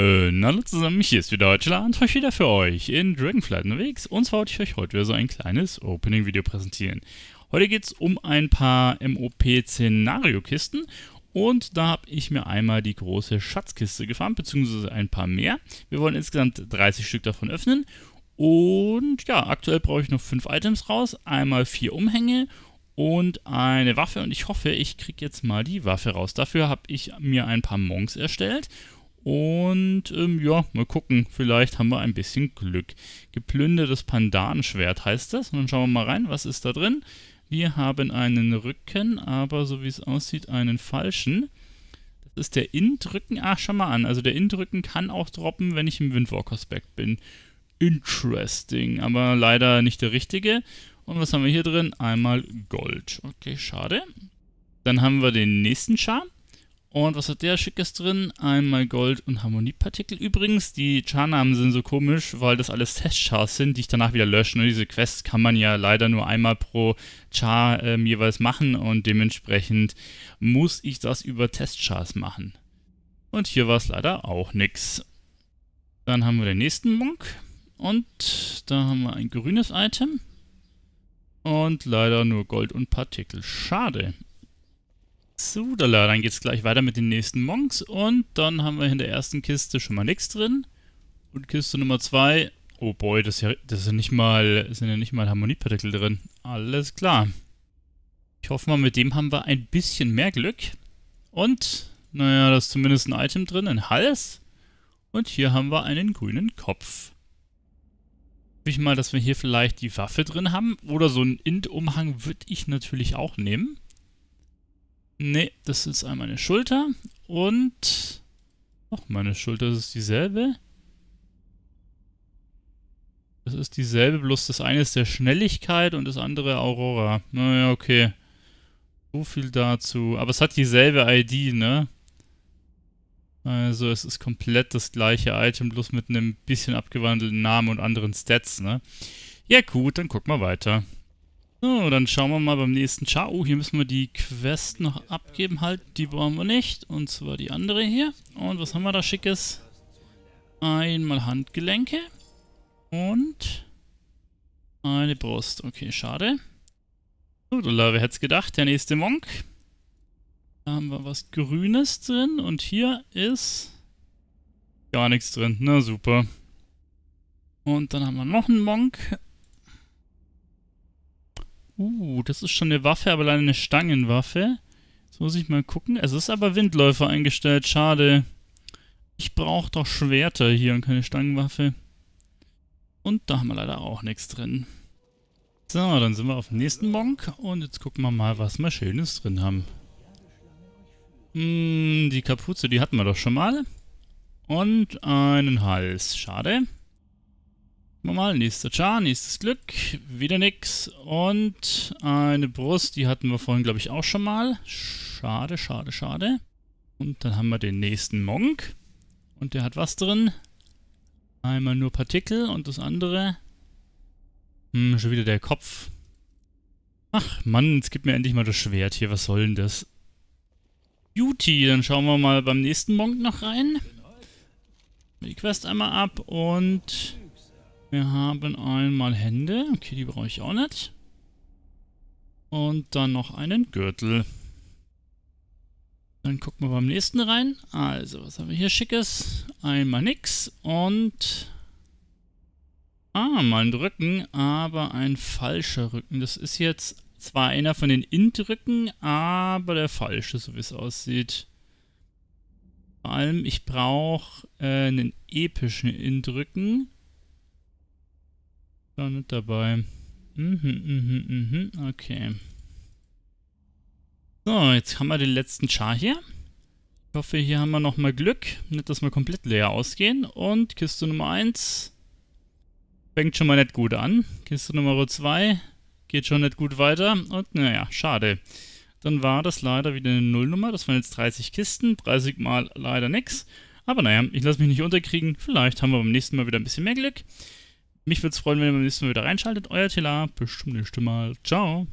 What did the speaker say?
Und äh, hallo zusammen, hier ist wieder Deutschland und euch wieder für euch in Dragonflight unterwegs. Und zwar wollte ich euch heute wieder so ein kleines Opening-Video präsentieren. Heute geht es um ein paar MOP-Szenario-Kisten und da habe ich mir einmal die große Schatzkiste gefahren, beziehungsweise ein paar mehr. Wir wollen insgesamt 30 Stück davon öffnen und ja, aktuell brauche ich noch 5 Items raus, einmal 4 Umhänge und eine Waffe und ich hoffe, ich kriege jetzt mal die Waffe raus. Dafür habe ich mir ein paar Monks erstellt und und ähm, ja, mal gucken, vielleicht haben wir ein bisschen Glück. Geplündertes Pandanenschwert heißt das. Und dann schauen wir mal rein, was ist da drin. Wir haben einen Rücken, aber so wie es aussieht, einen falschen. Das ist der Int-Rücken. Ah, schau mal an. Also der Int-Rücken kann auch droppen, wenn ich im Windwalker-Spec bin. Interesting, aber leider nicht der richtige. Und was haben wir hier drin? Einmal Gold. Okay, schade. Dann haben wir den nächsten Char. Und was hat der Schickes drin? Einmal Gold und Harmoniepartikel. Übrigens, die Char-Namen sind so komisch, weil das alles Testchars sind, die ich danach wieder lösche. Und ne? diese Quests kann man ja leider nur einmal pro Char ähm, jeweils machen und dementsprechend muss ich das über Testchars machen. Und hier war es leider auch nichts. Dann haben wir den nächsten Monk. Und da haben wir ein grünes Item. Und leider nur Gold und Partikel. Schade. So, da dann geht's gleich weiter mit den nächsten Monks und dann haben wir in der ersten Kiste schon mal nichts drin. Und Kiste Nummer 2, oh boy, das, ja, das sind, nicht mal, sind ja nicht mal Harmoniepartikel drin. Alles klar. Ich hoffe mal, mit dem haben wir ein bisschen mehr Glück. Und, naja, da ist zumindest ein Item drin, ein Hals. Und hier haben wir einen grünen Kopf. Ich mal, dass wir hier vielleicht die Waffe drin haben. Oder so einen Int-Umhang würde ich natürlich auch nehmen. Ne, das ist einmal eine Schulter und noch meine Schulter, das ist dieselbe. Das ist dieselbe, bloß das eine ist der Schnelligkeit und das andere Aurora. Naja, okay. So viel dazu. Aber es hat dieselbe ID, ne? Also es ist komplett das gleiche Item, bloß mit einem bisschen abgewandelten Namen und anderen Stats, ne? Ja gut, dann guck mal weiter. So, dann schauen wir mal beim nächsten Char. Oh, hier müssen wir die Quest noch abgeben halt. Die brauchen wir nicht. Und zwar die andere hier. Und was haben wir da Schickes? Einmal Handgelenke. Und eine Brust. Okay, schade. so, oder wer hätte es gedacht? Der nächste Monk. Da haben wir was Grünes drin. Und hier ist gar nichts drin. Na super. Und dann haben wir noch einen Monk. Uh, das ist schon eine Waffe, aber leider eine Stangenwaffe. Jetzt muss ich mal gucken. Es ist aber Windläufer eingestellt, schade. Ich brauche doch Schwerter hier und keine Stangenwaffe. Und da haben wir leider auch nichts drin. So, dann sind wir auf dem nächsten Monk und jetzt gucken wir mal, was wir Schönes drin haben. Hm, die Kapuze, die hatten wir doch schon mal. Und einen Hals, schade. Normal, nächster Char, nächstes Glück, wieder nix. Und eine Brust, die hatten wir vorhin, glaube ich, auch schon mal. Schade, schade, schade. Und dann haben wir den nächsten Monk. Und der hat was drin? Einmal nur Partikel und das andere... Hm, schon wieder der Kopf. Ach, Mann, jetzt gibt mir endlich mal das Schwert hier. Was soll denn das? Beauty, dann schauen wir mal beim nächsten Monk noch rein. Genau. Die Quest einmal ab und... Wir haben einmal Hände. Okay, die brauche ich auch nicht. Und dann noch einen Gürtel. Dann gucken wir beim nächsten rein. Also, was haben wir hier Schickes? Einmal nix und... Ah, mal ein Rücken, aber ein falscher Rücken. Das ist jetzt zwar einer von den Int-Rücken, aber der falsche, so wie es aussieht. Vor allem, ich brauche äh, einen epischen Int-Rücken. Da nicht dabei. Mhm, mhm, mhm, okay. So, jetzt haben wir den letzten Char hier. Ich hoffe, hier haben wir nochmal Glück. Nicht, dass wir komplett leer ausgehen. Und Kiste Nummer 1 fängt schon mal nicht gut an. Kiste Nummer 2 geht schon nicht gut weiter. Und naja, schade. Dann war das leider wieder eine Nullnummer. Das waren jetzt 30 Kisten. 30 mal leider nichts. Aber naja, ich lasse mich nicht unterkriegen. Vielleicht haben wir beim nächsten Mal wieder ein bisschen mehr Glück. Mich würde es freuen, wenn ihr beim nächsten Mal wieder reinschaltet. Euer Tela, zum nächsten Mal. Ciao.